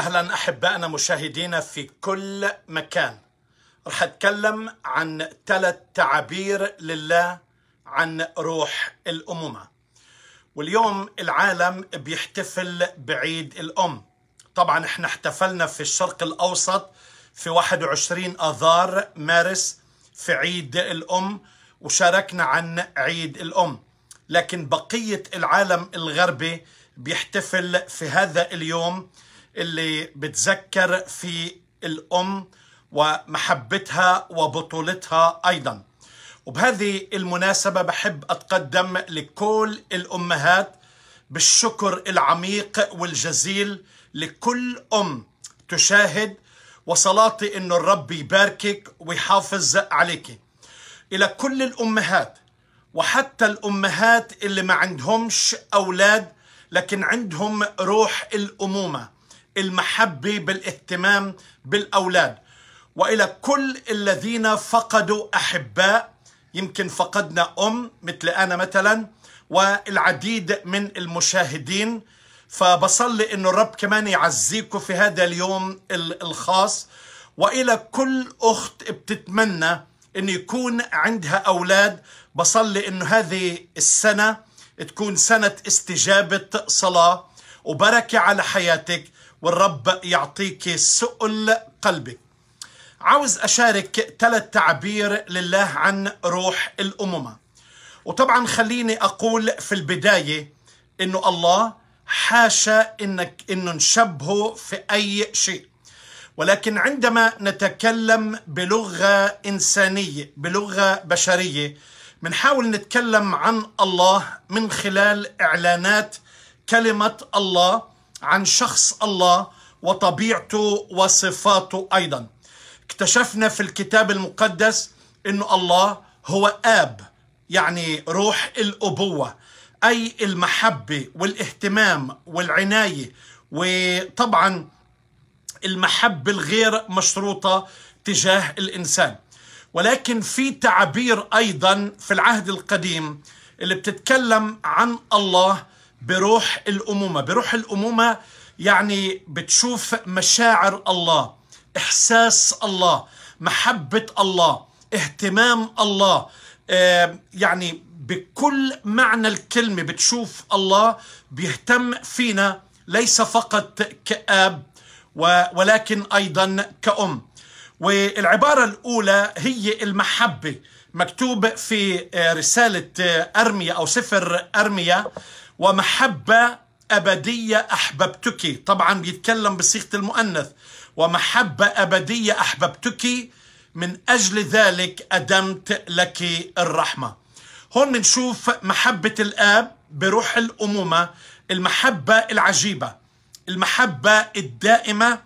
اهلا احبائنا مشاهدينا في كل مكان رح اتكلم عن ثلاث تعابير لله عن روح الامومه واليوم العالم بيحتفل بعيد الام طبعا احنا احتفلنا في الشرق الاوسط في 21 اذار مارس في عيد الام وشاركنا عن عيد الام لكن بقيه العالم الغربي بيحتفل في هذا اليوم اللي بتذكر في الأم ومحبتها وبطولتها أيضا وبهذه المناسبة بحب أتقدم لكل الأمهات بالشكر العميق والجزيل لكل أم تشاهد وصلاتي أنه الرب يباركك ويحافظ عليك إلى كل الأمهات وحتى الأمهات اللي ما عندهمش أولاد لكن عندهم روح الأمومة المحبة بالاهتمام بالأولاد وإلى كل الذين فقدوا أحباء يمكن فقدنا أم مثل أنا مثلا والعديد من المشاهدين فبصلي أن الرب كمان يعزيكم في هذا اليوم الخاص وإلى كل أخت بتتمنى أن يكون عندها أولاد بصلي أنه هذه السنة تكون سنة استجابة صلاة وبركة على حياتك والرب يعطيك سؤل قلبك عاوز أشارك ثلاث تعبير لله عن روح الأمومة وطبعا خليني أقول في البداية إنه الله حاشا إنك إنه نشبهه في أي شيء ولكن عندما نتكلم بلغة إنسانية بلغة بشرية بنحاول نتكلم عن الله من خلال إعلانات كلمة الله عن شخص الله وطبيعته وصفاته ايضا اكتشفنا في الكتاب المقدس انه الله هو اب يعني روح الابوه اي المحبه والاهتمام والعنايه وطبعا المحبه الغير مشروطه تجاه الانسان ولكن في تعبير ايضا في العهد القديم اللي بتتكلم عن الله بروح الامومه بروح الامومه يعني بتشوف مشاعر الله احساس الله محبه الله اهتمام الله يعني بكل معنى الكلمه بتشوف الله بيهتم فينا ليس فقط كاب ولكن ايضا كأم والعبارة الأولى هي المحبة مكتوب في آه، رسالة آه، أرميا أو سفر أرميا ومحبة أبدية أحببتك طبعا بيتكلم بصيغة المؤنث ومحبة أبدية أحببتك من أجل ذلك أدمت لك الرحمة هون بنشوف محبة الآب بروح الأمومة المحبة العجيبة المحبة الدائمة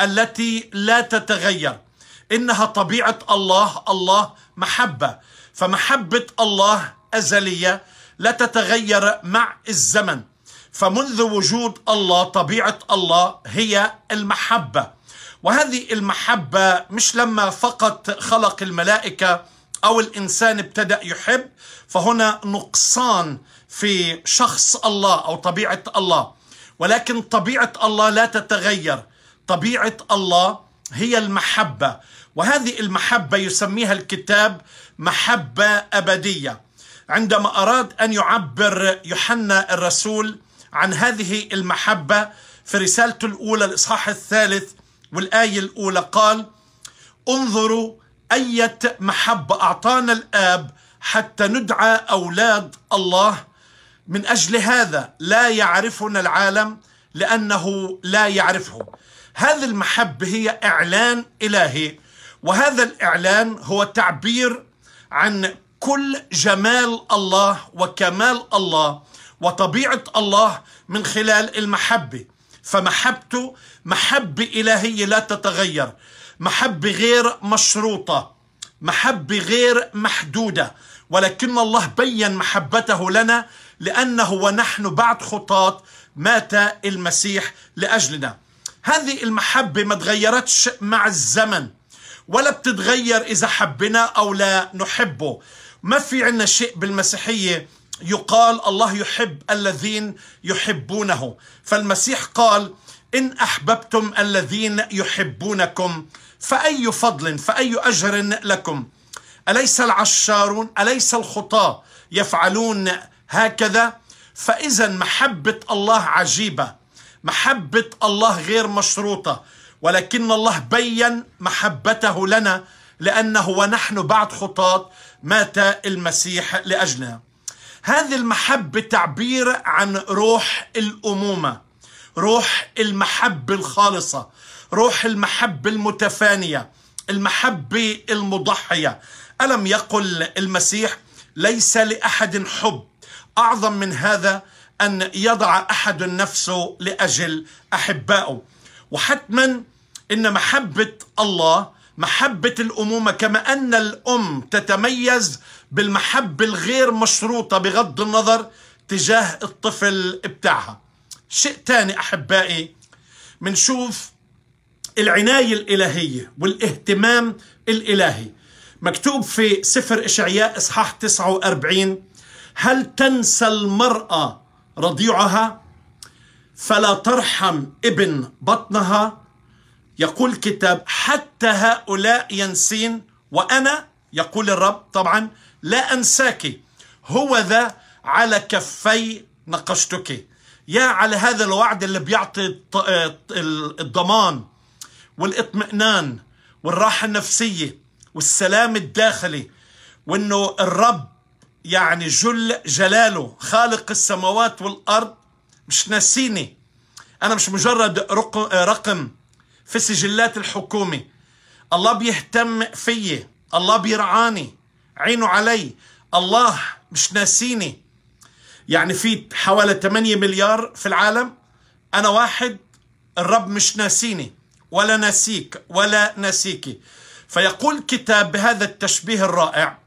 التي لا تتغير إنها طبيعة الله الله محبة فمحبة الله أزلية لا تتغير مع الزمن فمنذ وجود الله طبيعة الله هي المحبة وهذه المحبة مش لما فقط خلق الملائكة أو الإنسان ابتدأ يحب فهنا نقصان في شخص الله أو طبيعة الله ولكن طبيعة الله لا تتغير طبيعة الله هي المحبة وهذه المحبة يسميها الكتاب محبة أبدية عندما أراد أن يعبر يوحنا الرسول عن هذه المحبة في رسالته الأولى الإصحاح الثالث والآية الأولى قال انظروا أية محبة أعطانا الآب حتى ندعى أولاد الله من أجل هذا لا يعرفنا العالم لأنه لا يعرفه هذه المحبة هي إعلان إلهي وهذا الإعلان هو تعبير عن كل جمال الله وكمال الله وطبيعه الله من خلال المحبه فمحبته محبه الهيه لا تتغير محبه غير مشروطه محبه غير محدوده ولكن الله بين محبته لنا لانه ونحن بعد خطاة مات المسيح لاجلنا هذه المحبه ما تغيرتش مع الزمن ولا بتتغير اذا حبنا او لا نحبه ما في عندنا شيء بالمسيحية يقال الله يحب الذين يحبونه فالمسيح قال إن أحببتم الذين يحبونكم فأي فضل فأي أجر لكم أليس العشارون أليس الخطاة يفعلون هكذا فإذا محبة الله عجيبة محبة الله غير مشروطة ولكن الله بين محبته لنا لأنه ونحن بعد خطاة مات المسيح لاجلنا هذه المحبه تعبير عن روح الامومه روح المحبه الخالصه روح المحبه المتفانيه المحبه المضحيه الم يقل المسيح ليس لاحد حب اعظم من هذا ان يضع احد نفسه لاجل احبائه وحتما ان محبه الله محبة الأمومة كما أن الأم تتميز بالمحبة الغير مشروطة بغض النظر تجاه الطفل بتاعها شيء تاني أحبائي منشوف العناية الإلهية والاهتمام الإلهي مكتوب في سفر إشعياء إصحاح 49 هل تنسى المرأة رضيعها فلا ترحم ابن بطنها يقول الكتاب حتى هؤلاء ينسين وأنا يقول الرب طبعا لا أنساك هو ذا على كفي نقشتك يا على هذا الوعد اللي بيعطي الضمان والاطمئنان والراحة النفسية والسلام الداخلي وانه الرب يعني جل جلاله خالق السماوات والارض مش ناسيني انا مش مجرد رقم في السجلات الحكومي الله بيهتم فيي الله بيرعاني عينه علي الله مش ناسيني يعني في حوالي 8 مليار في العالم انا واحد الرب مش ناسيني ولا ناسيك ولا ناسيكي فيقول كتاب بهذا التشبيه الرائع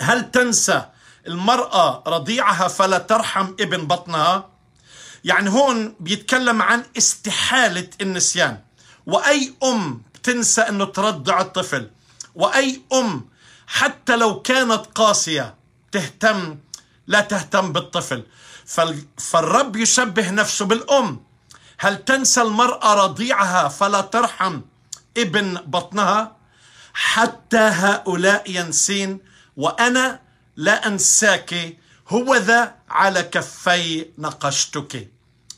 هل تنسى المرأة رضيعها فلا ترحم ابن بطنها يعني هون بيتكلم عن استحالة النسيان واي ام تنسى انه ترضع الطفل واي ام حتى لو كانت قاسيه تهتم لا تهتم بالطفل فالرب يشبه نفسه بالام هل تنسى المراه رضيعها فلا ترحم ابن بطنها حتى هؤلاء ينسين وانا لا انساك هوذا على كفي نقشتك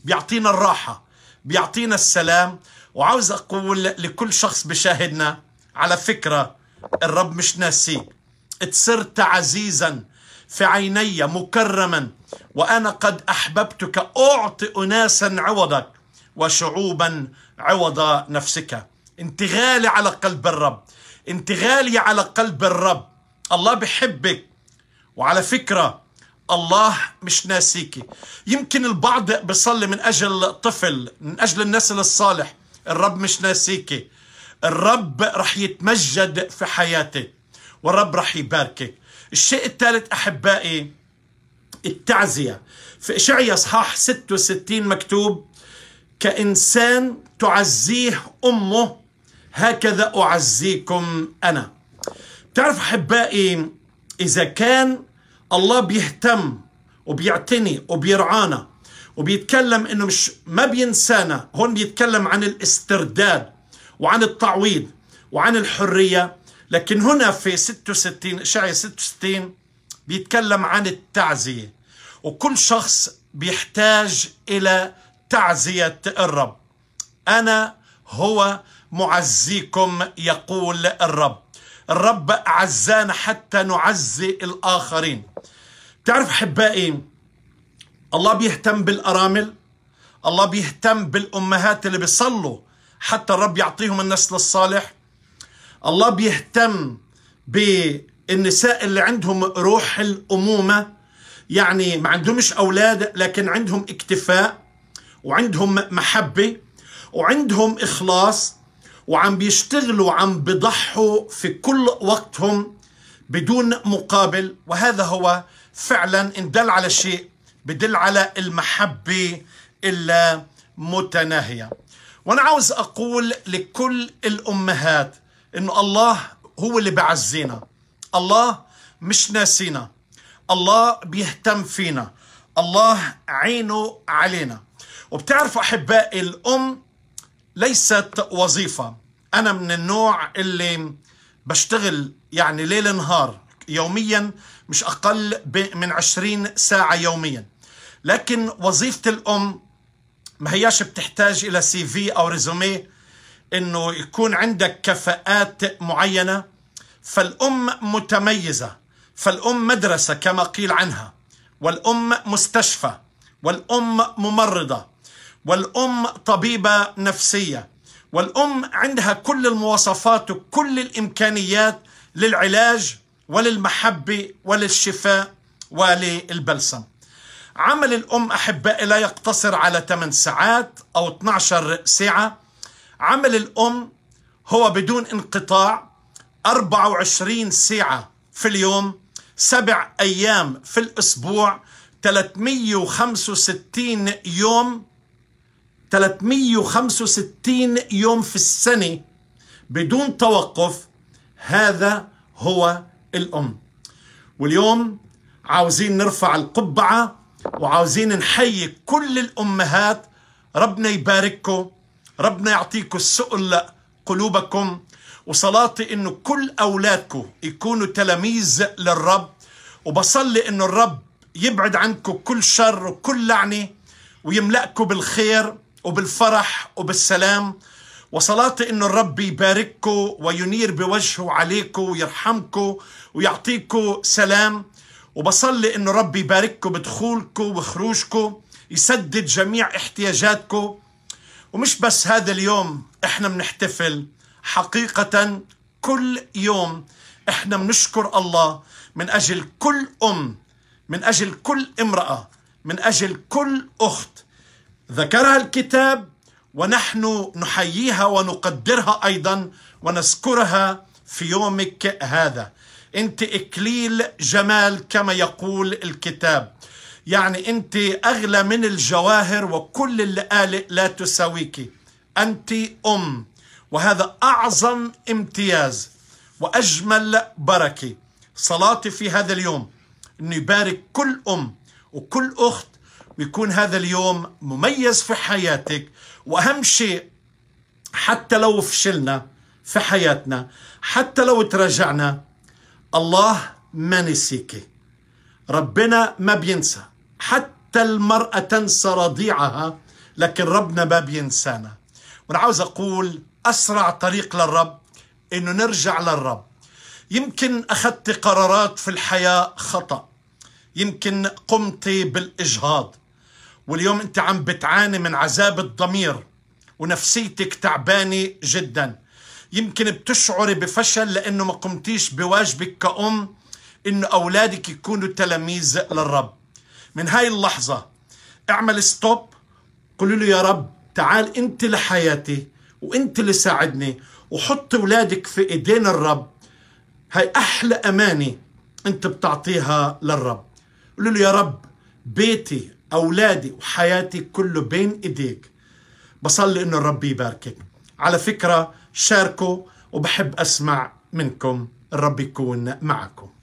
بيعطينا الراحه بيعطينا السلام وعاوز أقول لكل شخص بشاهدنا على فكرة الرب مش ناسيك اتصرت عزيزا في عيني مكرما وأنا قد أحببتك أعطي أناسا عوضك وشعوبا عوض نفسك انت غالي على قلب الرب انت غالي على قلب الرب الله بحبك وعلى فكرة الله مش ناسيكي يمكن البعض بيصلي من أجل طفل من أجل النسل الصالح الرب مش ناسيكي الرب رح يتمجد في حياتك والرب رح يباركك الشيء الثالث أحبائي التعزية في إشعيا صحاح 66 مكتوب كإنسان تعزيه أمه هكذا أعزيكم أنا بتعرف أحبائي إذا كان الله بيهتم وبيعتني وبيرعانا وبيتكلم انه مش ما بينسانا هون بيتكلم عن الاسترداد وعن التعويض وعن الحرية لكن هنا في 66 شعي 66 بيتكلم عن التعزية وكل شخص بيحتاج إلى تعزية الرب أنا هو معزيكم يقول الرب الرب عزانا حتى نعزي الآخرين تعرف حبائي الله بيهتم بالأرامل الله بيهتم بالأمهات اللي بيصلوا حتى الرب يعطيهم النسل الصالح الله بيهتم بالنساء اللي عندهم روح الأمومة يعني ما عندهمش أولاد لكن عندهم اكتفاء وعندهم محبة وعندهم إخلاص وعم بيشتغلوا وعم بيضحوا في كل وقتهم بدون مقابل وهذا هو فعلا إن دل على شيء بدل على المحبة إلا متناهية وأنا عاوز أقول لكل الأمهات إنه الله هو اللي بعزينا الله مش ناسينا الله بيهتم فينا الله عينه علينا وبتعرفوا أحبائي الأم ليست وظيفة أنا من النوع اللي بشتغل يعني ليل نهار يوميا مش أقل من 20 ساعة يوميا لكن وظيفة الأم ما هياش بتحتاج إلى سي في أو ريزومي إنه يكون عندك كفاءات معينة فالأم متميزة فالأم مدرسة كما قيل عنها والأم مستشفى والأم ممرضة والأم طبيبة نفسية والأم عندها كل المواصفات وكل الإمكانيات للعلاج وللمحبة وللشفاء وللبلسم عمل الأم أحبائي لا يقتصر على 8 ساعات أو 12 ساعة عمل الأم هو بدون انقطاع 24 ساعة في اليوم سبع أيام في الأسبوع 365 يوم 365 يوم في السنة بدون توقف هذا هو الأم واليوم عاوزين نرفع القبعة وعاوزين نحيي كل الأمهات ربنا يبارككم ربنا يعطيكم السؤل لقلوبكم وصلاتي انه كل اولادكم يكونوا تلاميذ للرب وبصلي انه الرب يبعد عنكم كل شر وكل لعنه ويملأكم بالخير وبالفرح وبالسلام وصلاتي انه الرب يبارككم وينير بوجهه عليكم ويرحمكم ويعطيكم سلام وبصلي انه الرب يبارككم بدخولكم وخروجكم يسدد جميع احتياجاتكم ومش بس هذا اليوم احنا بنحتفل حقيقة كل يوم احنا بنشكر الله من اجل كل ام من اجل كل امرأة من اجل كل اخت ذكرها الكتاب ونحن نحييها ونقدرها ايضا ونذكرها في يومك هذا انت اكليل جمال كما يقول الكتاب يعني انت اغلى من الجواهر وكل اللآلئ لا تساويك انت ام وهذا اعظم امتياز واجمل بركه صلاتي في هذا اليوم انه يبارك كل ام وكل اخت ويكون هذا اليوم مميز في حياتك واهم شيء حتى لو فشلنا في حياتنا حتى لو تراجعنا الله ما نسيك ربنا ما بينسى حتى المرأة تنسى رضيعها لكن ربنا ما بينسانا وانا عاوز اقول اسرع طريق للرب انه نرجع للرب يمكن اخذت قرارات في الحياة خطأ يمكن قمت بالإجهاض واليوم انت عم بتعاني من عذاب الضمير ونفسيتك تعبانة جدا يمكن بتشعري بفشل لأنه ما قمتيش بواجبك كأم إنه أولادك يكونوا تلاميذ للرب من هاي اللحظة اعمل ستوب قولوا له يا رب تعال انت لحياتي وانت اللي ساعدني وحط اولادك في ايدين الرب هاي احلى امانه انت بتعطيها للرب قولوا له يا رب بيتي أولادي وحياتي كله بين إيديك بصلي إنه الرب يباركك على فكرة شاركوا وبحب أسمع منكم الرب يكون معكم